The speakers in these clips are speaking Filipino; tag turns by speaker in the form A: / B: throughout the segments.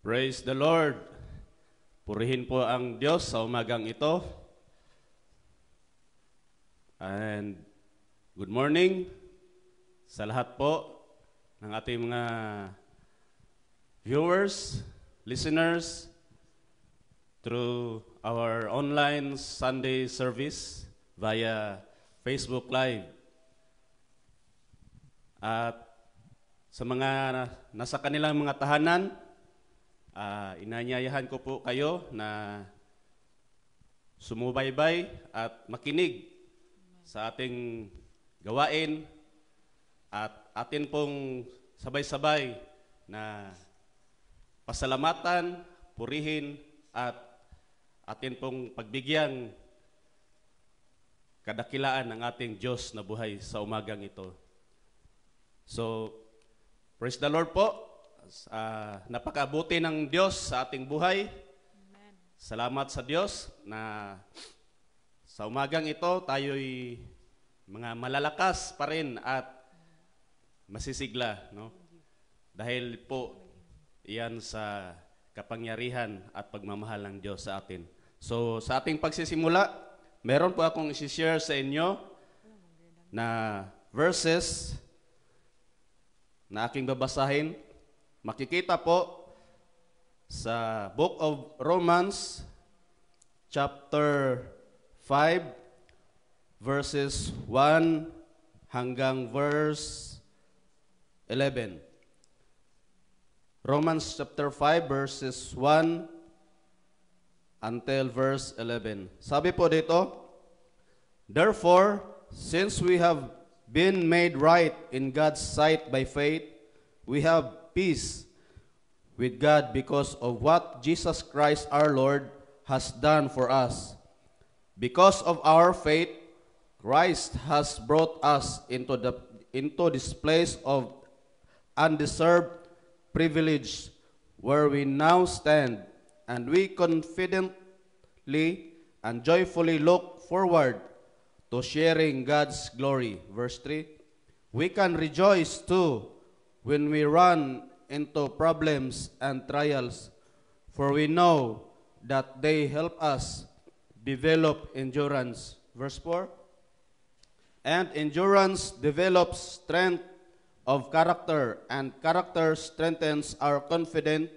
A: Praise the Lord! Purihin po ang Diyos sa umagang ito. And good morning sa lahat po ng ating mga viewers, listeners, through our online Sunday service via Facebook Live. At sa mga nasa kanilang mga tahanan, Uh, inanyayahan ko po kayo na sumubaybay at makinig sa ating gawain at atin pong sabay-sabay na pasalamatan, purihin at atin pong pagbigyan kadakilaan ng ating Diyos na buhay sa umagang ito. So, praise the Lord po. Congratulations. Uh, ah, napakabuti ng Diyos sa ating buhay. Amen. Salamat sa Diyos na sa umagang ito tayo'y mga malalakas pa rin at masisigla. No? Dahil po iyan sa kapangyarihan at pagmamahal ng Diyos sa atin. So sa ating pagsisimula, meron po akong isi-share sa inyo na verses na aking babasahin Makikita po sa Book of Romans chapter 5 verses 1 hanggang verse 11. Romans chapter 5 verses 1 until verse 11. Sabi po dito, Therefore, since we have been made right in God's sight by faith, we have peace with God because of what Jesus Christ our Lord has done for us. Because of our faith, Christ has brought us into, the, into this place of undeserved privilege where we now stand, and we confidently and joyfully look forward to sharing God's glory. Verse 3 We can rejoice too when we run into problems and trials, for we know that they help us develop endurance. Verse 4. And endurance develops strength of character, and character strengthens our confident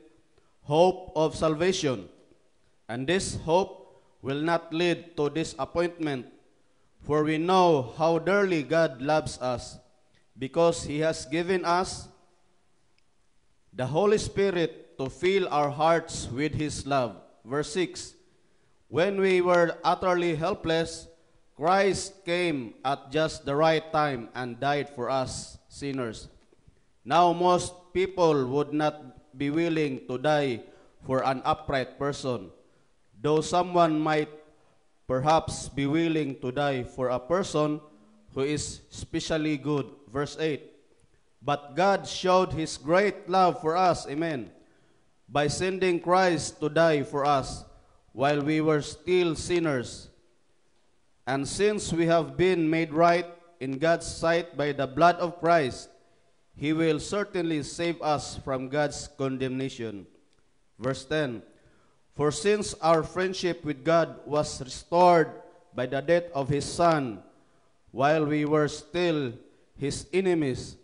A: hope of salvation. And this hope will not lead to disappointment, for we know how dearly God loves us, because He has given us the Holy Spirit to fill our hearts with His love. Verse 6 When we were utterly helpless, Christ came at just the right time and died for us sinners. Now, most people would not be willing to die for an upright person, though someone might perhaps be willing to die for a person who is specially good. Verse 8 but God showed his great love for us, amen, by sending Christ to die for us while we were still sinners. And since we have been made right in God's sight by the blood of Christ, he will certainly save us from God's condemnation. Verse 10 For since our friendship with God was restored by the death of his Son, while we were still his enemies,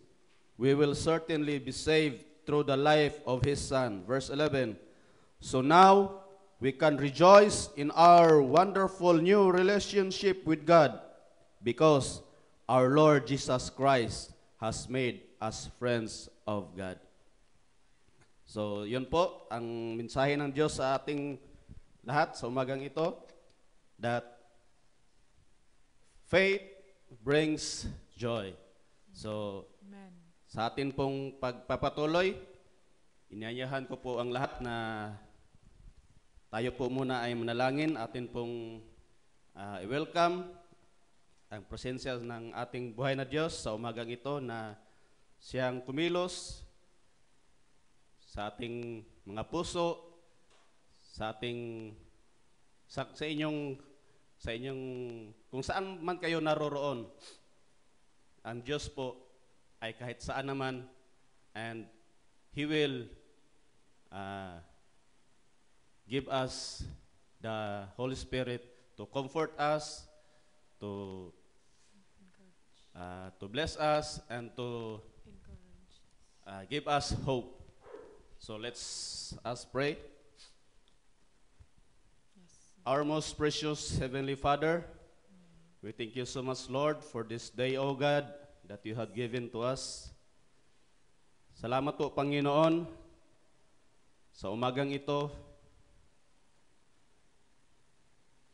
A: we will certainly be saved through the life of his son. Verse 11. So now we can rejoice in our wonderful new relationship with God because our Lord Jesus Christ has made us friends of God. So, yun po ang mensahe ng Diyos sa ating lahat sa umagang ito that faith brings joy. So, Amen. Sa atin pong pagpapatuloy, inanyahan ko po ang lahat na tayo po muna ay manalangin, atin pong uh, ah, welcome ang presensya ng ating buhay na Diyos sa umagang ito na siyang kumilos sa ating mga puso, sa ating sa, sa inyong sa inyong kung saan man kayo naroroon. Ang Diyos po ay kahit saan naman and He will uh, give us the Holy Spirit to comfort us, to uh, to bless us, and to uh, give us hope. So let's us pray. Yes. Our most precious Heavenly Father, we thank you so much, Lord, for this day, O God. that you have given to us. Salamat po, Panginoon, sa umagang ito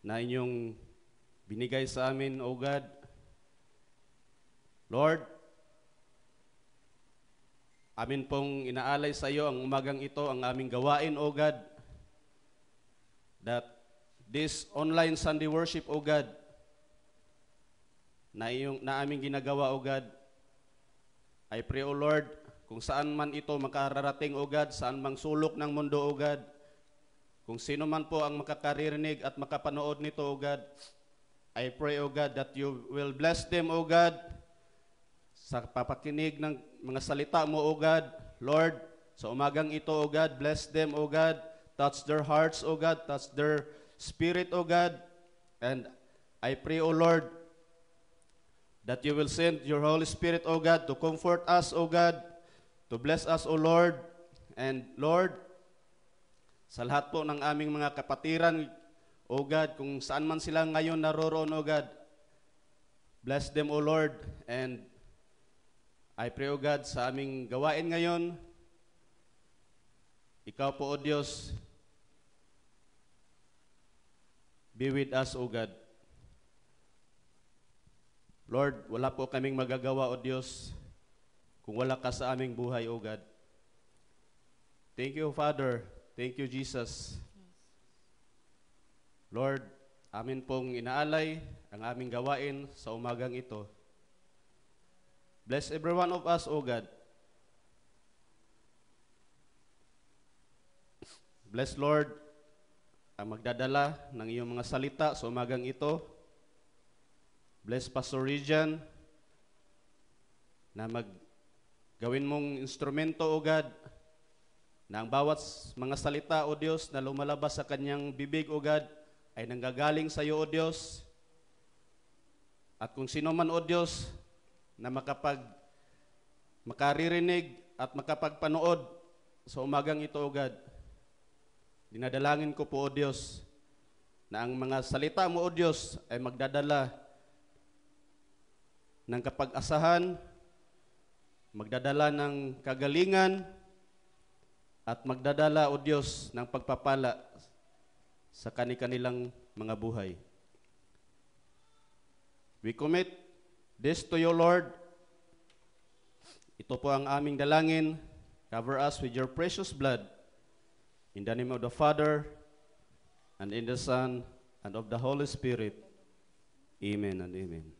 A: na inyong binigay sa amin, O God. Lord, amin pong inaalay sa iyo ang umagang ito, ang aming gawain, O God, that this online Sunday worship, O God, na, iyong, na aming ginagawa, O God. I pray, O Lord, kung saan man ito makararating, O God, saan mang sulok ng mundo, O God, kung sino man po ang makakaririnig at makapanood nito, O God, I pray, O God, that you will bless them, O God, sa papakinig ng mga salita mo, O God. Lord, sa umagang ito, O God, bless them, O God. Touch their hearts, O God. Touch their spirit, O God. And I pray, O Lord, that you will send your Holy Spirit, O God, to comfort us, O God, to bless us, O Lord. And Lord, sa lahat po ng aming mga kapatiran, O God, kung saan man sila ngayon naroroon, O God, bless them, O Lord. And I pray, O God, sa aming gawain ngayon, Ikaw po, O Diyos, be with us, O God. Lord, wala po kaming magagawa, O Diyos, kung wala ka sa aming buhay, O God. Thank you, Father. Thank you, Jesus. Lord, amin pong inaalay ang aming gawain sa umagang ito. Bless every one of us, O God. Bless, Lord, ang magdadala ng iyong mga salita sa umagang ito Bless Pastor Regan na mag gawin mong instrumento, O God, na ang bawat mga salita, O Diyos, na lumalabas sa kanyang bibig, O God, ay nanggagaling sa iyo, O Diyos. At kung sino man, O Diyos, na makapag makaririnig at makapagpanood sa umagang ito, O God, dinadalangin ko po, O Diyos, na ang mga salita mo, O Diyos, ay magdadala ng kapag-asahan, magdadala ng kagalingan, at magdadala, O Diyos, ng pagpapala sa kani-kanilang mga buhay. We commit this to you, Lord. Ito po ang aming dalangin. Cover us with your precious blood. In the name of the Father, and in the Son, and of the Holy Spirit. Amen and amen.